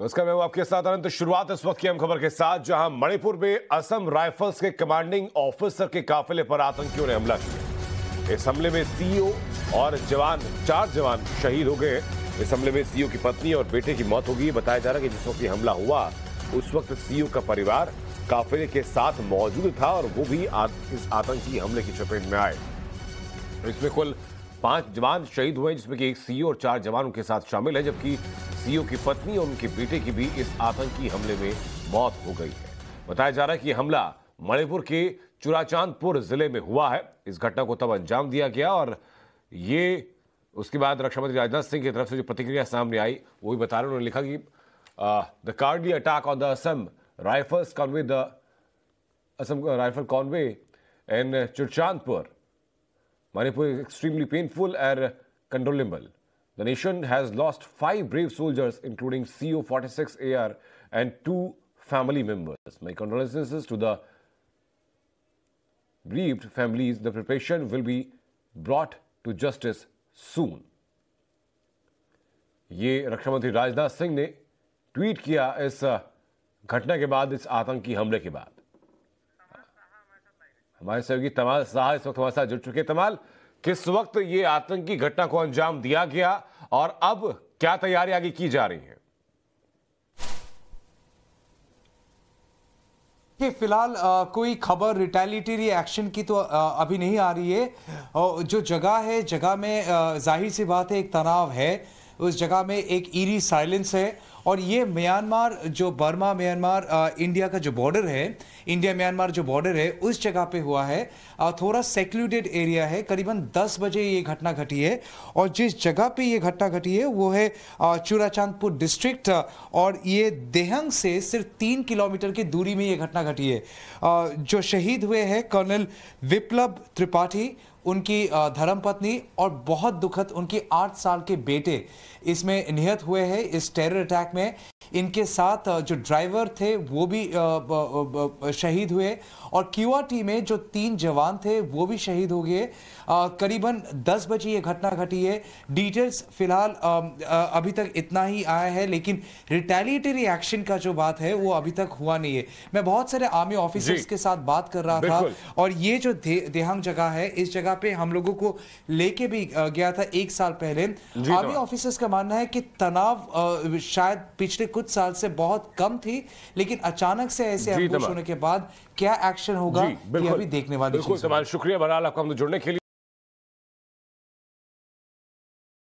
नमस्कार मैं आपके साथ अनंत शुरुआत इस वक्त की अहम खबर के साथ जहां मणिपुर में असम राइफल्स के कमांडिंग ऑफिसर के काफिले पर आतंकियों ने हमला किया इस हमले में सीओ और जवान चार जवान शहीद हो गए इस हमले में सीओ की पत्नी और बेटे की मौत हो गई बताया जा रहा है कि जिस वक्त हमला हुआ उस वक्त सीओ का परिवार काफिले के साथ मौजूद था और वो भी आ, इस आतंकी हमले की चपेट में आए इसमें कुल पांच जवान शहीद हुए जिसमें कि एक सीओ और चार जवान उनके साथ शामिल है जबकि सीओ की पत्नी और उनके बेटे की भी इस आतंकी हमले में मौत हो गई है बताया जा रहा है कि हमला मणिपुर के चुराचांदपुर जिले में हुआ है इस घटना को तब अंजाम दिया गया और ये उसके बाद रक्षा मंत्री राजनाथ सिंह की तरफ से जो प्रतिक्रिया सामने आई वही बता रहे उन्होंने लिखा कि the cowardly attack on the Assam Rifles convoy the Assam Rifle convoy and Churachandpur Manipur extremely painful and controllable The nation has lost five brave soldiers, including CO 46AR and two family members. My condolences to the bereaved families. The preparation will be brought to justice soon. ये रक्षा मंत्री राजनाथ सिंह ने tweet किया इस घटना के बाद इस आतंकी हमले के बाद हमारे सहयोगी तमाल शाह इस वक्त हमारे साथ जुड़ चुके तमाल किस वक्त ये आतंकी घटना को अंजाम दिया गया और अब क्या तैयारी आगे की जा रही है कि फिलहाल कोई खबर रिटेलिटरी एक्शन की तो आ, अभी नहीं आ रही है आ, जो जगह है जगह में जाहिर सी बात है एक तनाव है उस जगह में एक ईरी साइलेंस है और ये म्यांमार जो बर्मा म्यांमार इंडिया का जो बॉर्डर है इंडिया म्यांमार जो बॉर्डर है उस जगह पे हुआ है थोड़ा सेक्लूडेड एरिया है करीबन 10 बजे ये घटना घटी है और जिस जगह पे ये घटना घटी है वो है चूराचांदपुर डिस्ट्रिक्ट और ये देहंग से सिर्फ तीन किलोमीटर की दूरी में ये घटना घटी है जो शहीद हुए हैं कर्नल विप्लव त्रिपाठी उनकी धर्मपत्नी और बहुत दुखद उनकी आठ साल के बेटे इसमें निहत हुए हैं इस टेरर अटैक ACME इनके साथ जो ड्राइवर थे वो भी शहीद हुए और क्यूआरटी में जो तीन जवान थे वो भी शहीद हो गए करीबन 10 बजे ये घटना घटी है डिटेल्स फिलहाल अभी तक इतना ही आया है लेकिन रिटेलिएटरी एक्शन का जो बात है वो अभी तक हुआ नहीं है मैं बहुत सारे आर्मी ऑफिसर्स के साथ बात कर रहा था और ये जो देहांग जगह है इस जगह पे हम लोगों को लेके भी गया था एक साल पहले आर्मी ऑफिसर्स तो का मानना है कि तनाव शायद पिछले कुछ कुछ साल से बहुत कम थी लेकिन अचानक से ऐसे होने के बाद क्या एक्शन होगा ये अभी देखने वाली शुक्रिया बहरहाल आपका जुड़ने के लिए